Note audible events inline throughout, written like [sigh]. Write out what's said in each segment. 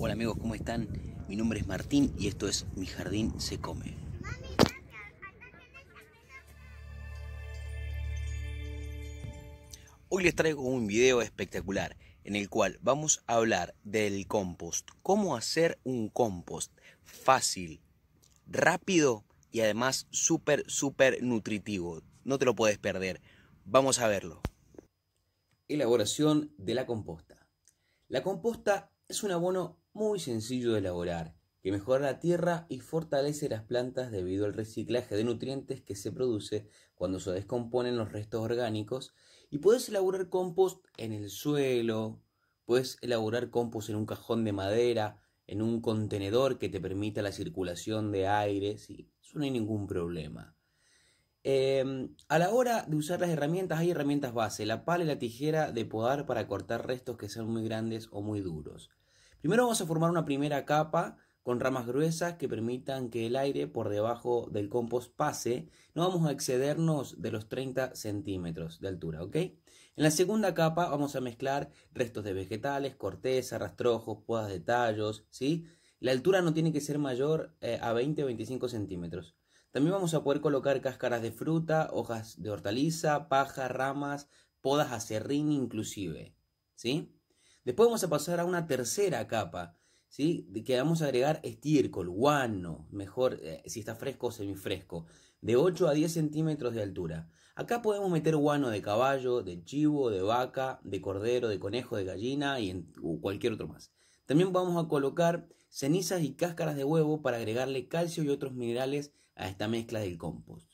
Hola amigos, ¿cómo están? Mi nombre es Martín y esto es Mi Jardín se come. Hoy les traigo un video espectacular en el cual vamos a hablar del compost. Cómo hacer un compost fácil, rápido y además súper, súper nutritivo. No te lo puedes perder. Vamos a verlo. Elaboración de la composta. La composta es un abono muy sencillo de elaborar, que mejora la tierra y fortalece las plantas debido al reciclaje de nutrientes que se produce cuando se descomponen los restos orgánicos y puedes elaborar compost en el suelo, puedes elaborar compost en un cajón de madera, en un contenedor que te permita la circulación de aire, sí, eso no hay ningún problema. Em, a la hora de usar las herramientas hay herramientas base, la pala y la tijera de podar para cortar restos que sean muy grandes o muy duros. Primero vamos a formar una primera capa con ramas gruesas que permitan que el aire por debajo del compost pase, no vamos a excedernos de los 30 centímetros de altura, ¿ok? En la segunda capa vamos a mezclar restos de vegetales, corteza, rastrojos, podas de tallos, ¿sí? La altura no tiene que ser mayor eh, a 20 o 25 centímetros. También vamos a poder colocar cáscaras de fruta, hojas de hortaliza, paja, ramas, podas a serrín inclusive, ¿sí? Después vamos a pasar a una tercera capa, ¿sí? que vamos a agregar estiércol, guano, mejor eh, si está fresco o semifresco, de 8 a 10 centímetros de altura. Acá podemos meter guano de caballo, de chivo, de vaca, de cordero, de conejo, de gallina y cualquier otro más. También vamos a colocar cenizas y cáscaras de huevo para agregarle calcio y otros minerales a esta mezcla del compost.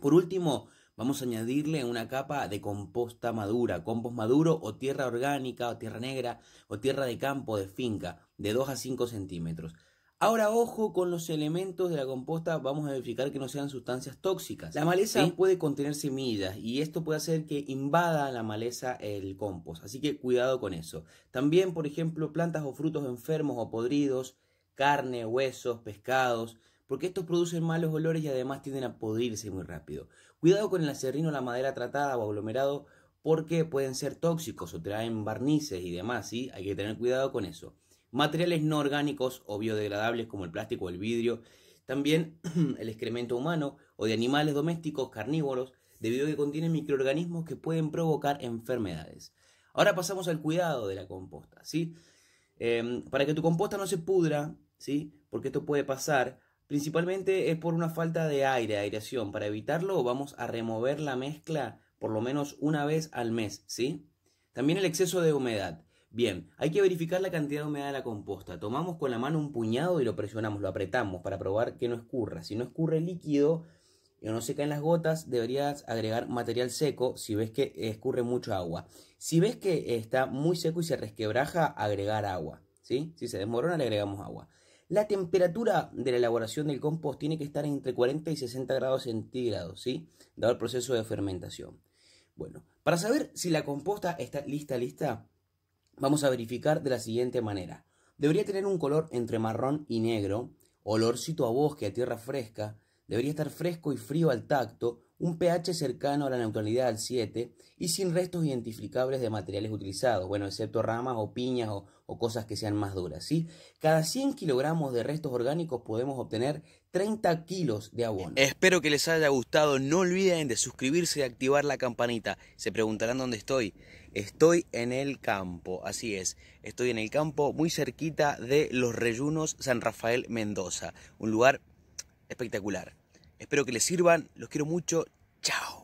Por último, Vamos a añadirle una capa de composta madura, compost maduro o tierra orgánica o tierra negra o tierra de campo, de finca, de 2 a 5 centímetros. Ahora ojo con los elementos de la composta, vamos a verificar que no sean sustancias tóxicas. La maleza puede contener semillas y esto puede hacer que invada la maleza el compost, así que cuidado con eso. También, por ejemplo, plantas o frutos enfermos o podridos, carne, huesos, pescados, porque estos producen malos olores y además tienden a pudrirse muy rápido. Cuidado con el acerrino, la madera tratada o aglomerado, porque pueden ser tóxicos o traen barnices y demás, ¿sí? Hay que tener cuidado con eso. Materiales no orgánicos o biodegradables como el plástico o el vidrio, también [clears throat] el excremento humano o de animales domésticos carnívoros, debido a que contienen microorganismos que pueden provocar enfermedades. Ahora pasamos al cuidado de la composta, ¿sí? Em, para que tu composta no se pudra, ¿sí? Porque esto puede pasar, Principalmente es por una falta de aire, aireación. Para evitarlo vamos a remover la mezcla por lo menos una vez al mes, ¿sí? También el exceso de humedad. Bien, hay que verificar la cantidad de humedad de la composta. Tomamos con la mano un puñado y lo presionamos, lo apretamos para probar que no escurra. Si no escurre líquido y no se caen las gotas, deberías agregar material seco si ves que escurre mucho agua. Si ves que está muy seco y se resquebraja, agregar agua. ¿sí? Si se desmorona, le agregamos agua. La temperatura de la elaboración del compost tiene que estar entre 40 y 60 grados centígrados, ¿sí? Dado el proceso de fermentación. Bueno, para saber si la composta está lista, lista, vamos a verificar de la siguiente manera. Debería tener un color entre marrón y negro, olorcito a bosque, a tierra fresca, debería estar fresco y frío al tacto, un pH cercano a la neutralidad al 7 y sin restos identificables de materiales utilizados, bueno, excepto ramas o piñas o, cosas que sean más duras. ¿sí? Cada 100 kilogramos de restos orgánicos podemos obtener 30 kilos de abono. Espero que les haya gustado, no olviden de suscribirse y activar la campanita. Se preguntarán dónde estoy. Estoy en el campo, así es. Estoy en el campo muy cerquita de Los Reyunos San Rafael Mendoza, un lugar espectacular. Espero que les sirvan. Los quiero mucho. Chao.